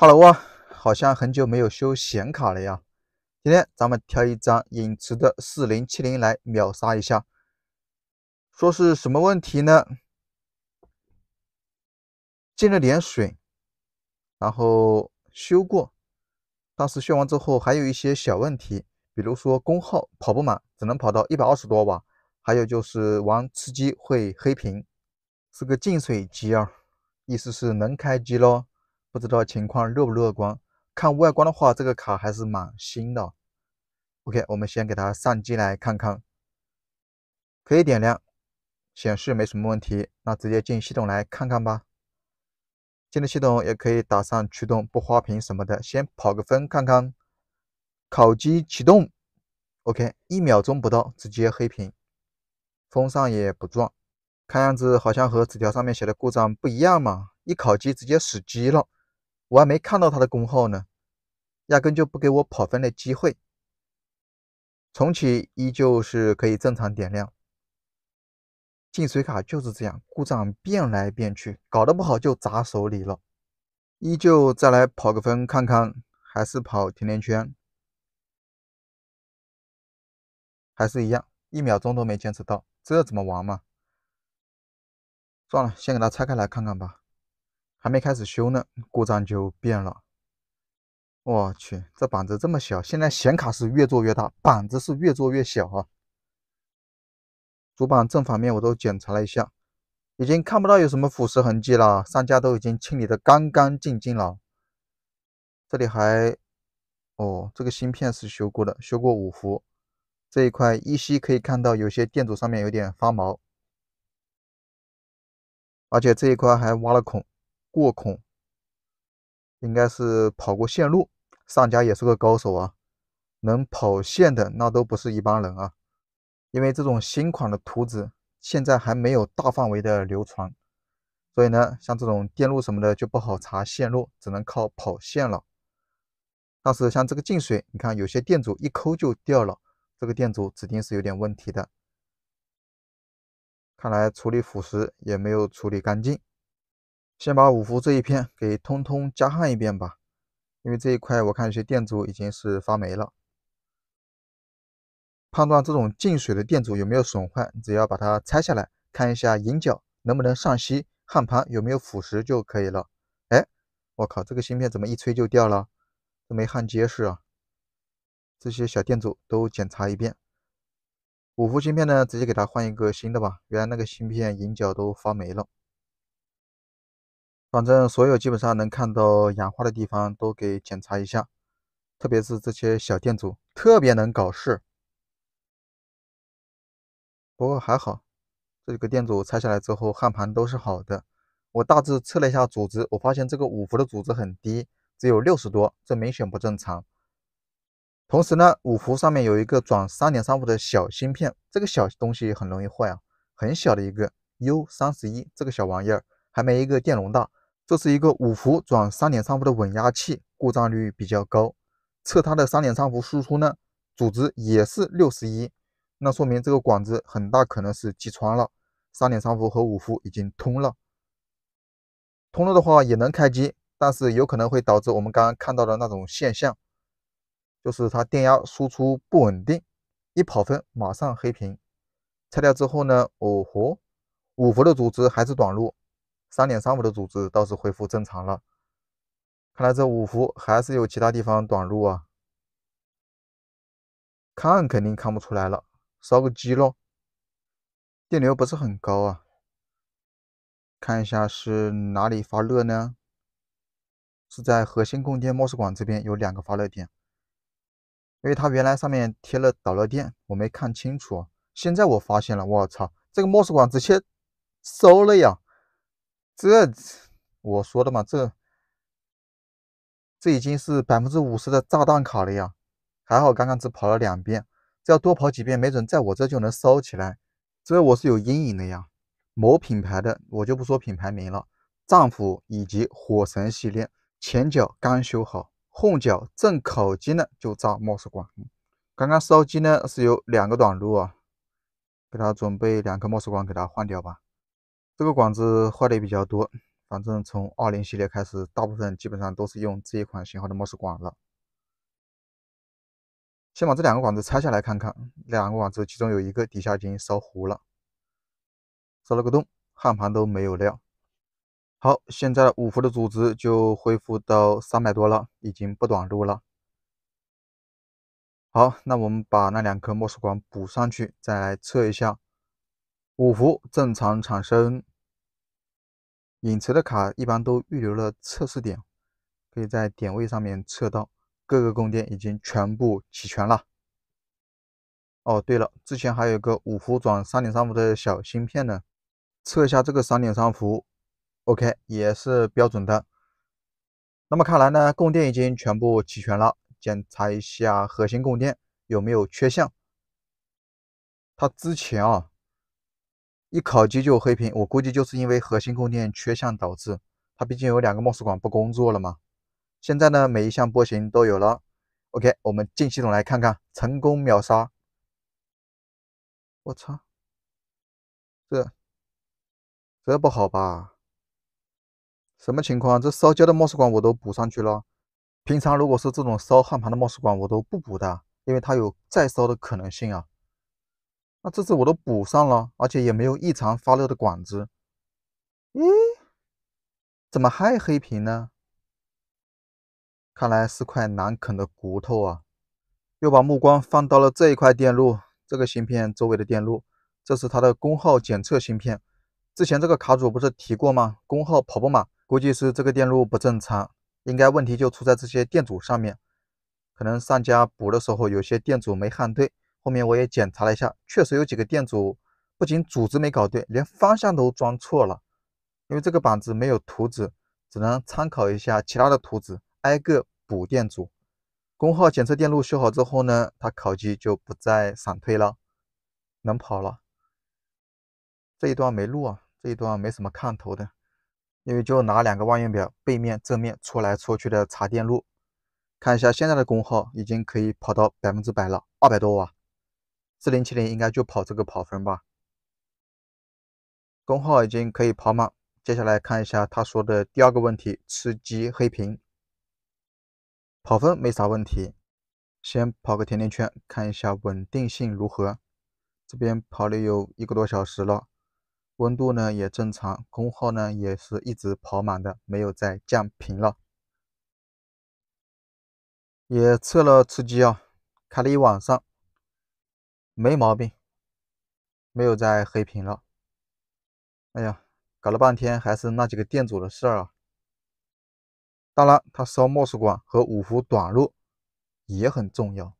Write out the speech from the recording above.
哈喽啊，好像很久没有修显卡了呀。今天咱们挑一张影驰的4070来秒杀一下。说是什么问题呢？进了点水，然后修过，但是修完之后还有一些小问题，比如说功耗跑不满，只能跑到一百二十多瓦，还有就是玩吃鸡会黑屏，是个净水机啊，意思是能开机喽。不知道情况乐不乐观？看外观的话，这个卡还是蛮新的。OK，我们先给它上机来看看。可以点亮，显示没什么问题。那直接进系统来看看吧。进了系统也可以打上驱动，不花屏什么的。先跑个分看看。烤机启动，OK，一秒钟不到直接黑屏，风扇也不转。看样子好像和纸条上面写的故障不一样嘛？一烤机直接死机了。我还没看到它的功耗呢，压根就不给我跑分的机会。重启依旧是可以正常点亮，进水卡就是这样，故障变来变去，搞得不好就砸手里了。依旧再来跑个分看看，还是跑甜甜圈，还是一样，一秒钟都没坚持到，这怎么玩嘛？算了，先给它拆开来看看吧。还没开始修呢，故障就变了。我去，这板子这么小，现在显卡是越做越大，板子是越做越小啊。主板正反面我都检查了一下，已经看不到有什么腐蚀痕迹了，商家都已经清理的干干净净了。这里还，哦，这个芯片是修过的，修过五伏这一块，依稀可以看到有些电阻上面有点发毛，而且这一块还挖了孔。过孔应该是跑过线路，上家也是个高手啊，能跑线的那都不是一般人啊。因为这种新款的图纸现在还没有大范围的流传，所以呢，像这种电路什么的就不好查线路，只能靠跑线了。但是像这个进水，你看有些电阻一抠就掉了，这个电阻指定是有点问题的。看来处理腐蚀也没有处理干净。先把五伏这一片给通通加焊一遍吧，因为这一块我看有些电阻已经是发霉了。判断这种进水的电阻有没有损坏，只要把它拆下来看一下银角能不能上锡，焊盘有没有腐蚀就可以了。哎，我靠，这个芯片怎么一吹就掉了，都没焊接是啊！这些小电阻都检查一遍。五伏芯片呢，直接给它换一个新的吧，原来那个芯片银角都发霉了。反正所有基本上能看到氧化的地方都给检查一下，特别是这些小电阻，特别能搞事。不过还好，这几个电阻拆下来之后焊盘都是好的。我大致测了一下阻值，我发现这个五伏的阻值很低，只有六十多，这明显不正常。同时呢，五伏上面有一个转三点三伏的小芯片，这个小东西很容易坏啊，很小的一个 U 三十一这个小玩意儿，还没一个电容大。这是一个五伏转三点三伏的稳压器，故障率比较高。测它的三点三伏输出呢，阻值也是六十一，那说明这个管子很大可能是击穿了。三点三伏和五伏已经通了，通了的话也能开机，但是有可能会导致我们刚刚看到的那种现象，就是它电压输出不稳定，一跑分马上黑屏。拆掉之后呢，哦吼，五伏的阻值还是短路。三点三伏的阻值倒是恢复正常了，看来这五伏还是有其他地方短路啊。看肯定看不出来了，烧个机喽。电流不是很高啊，看一下是哪里发热呢？是在核心供电 MOS 管这边有两个发热点，因为它原来上面贴了导热垫，我没看清楚。现在我发现了，我操，这个 MOS 管直接烧了呀！这我说的嘛，这这已经是百分之五十的炸弹卡了呀！还好刚刚只跑了两遍，这要多跑几遍，没准在我这就能烧起来。这我是有阴影的呀。某品牌的，我就不说品牌名了。战斧以及火神系列，前脚刚修好，后脚正烤机呢就炸冒丝管。刚刚烧机呢是有两个短路啊，给他准备两颗冒丝管给他换掉吧。这个管子坏的也比较多，反正从二零系列开始，大部分基本上都是用这一款型号的 MOS 管了。先把这两个管子拆下来看看，两个管子其中有一个底下已经烧糊了，烧了个洞，焊盘都没有料。好，现在五伏的阻值就恢复到三百多了，已经不短路了。好，那我们把那两颗 MOS 管补上去，再来测一下，五伏正常产生。影出的卡一般都预留了测试点，可以在点位上面测到各个供电已经全部齐全了。哦，对了，之前还有个五伏转三点三伏的小芯片呢，测一下这个三点三伏，OK 也是标准的。那么看来呢，供电已经全部齐全了，检查一下核心供电有没有缺陷。它之前啊。一烤机就有黑屏，我估计就是因为核心供电缺项导致，它毕竟有两个 mos 管不工作了嘛。现在呢，每一项波形都有了。OK，我们进系统来看看，成功秒杀。我操，这这不好吧？什么情况？这烧焦的 mos 管我都补上去了。平常如果是这种烧焊盘的 mos 管，我都不补的，因为它有再烧的可能性啊。那这次我都补上了，而且也没有异常发热的管子。咦，怎么还黑屏呢？看来是块难啃的骨头啊！又把目光放到了这一块电路，这个芯片周围的电路，这是它的功耗检测芯片。之前这个卡主不是提过吗？功耗跑不满，估计是这个电路不正常，应该问题就出在这些电阻上面。可能上家补的时候有些电阻没焊对。后面我也检查了一下，确实有几个电阻不仅组织没搞对，连方向都装错了。因为这个板子没有图纸，只能参考一下其他的图纸，挨个补电阻。功耗检测电路修好之后呢，它烤机就不再闪退了，能跑了。这一段没录啊，这一段没什么看头的，因为就拿两个万用表背面、正面戳来戳去的查电路，看一下现在的功耗已经可以跑到百分之百了，二百多瓦。四零七零应该就跑这个跑分吧，功耗已经可以跑满。接下来看一下他说的第二个问题：吃鸡黑屏。跑分没啥问题，先跑个甜甜圈，看一下稳定性如何。这边跑了有一个多小时了，温度呢也正常，功耗呢也是一直跑满的，没有再降频了。也测了吃鸡啊，开了一晚上。没毛病，没有再黑屏了。哎呀，搞了半天还是那几个店主的事儿啊。当然，他烧墨水管和五伏短路也很重要。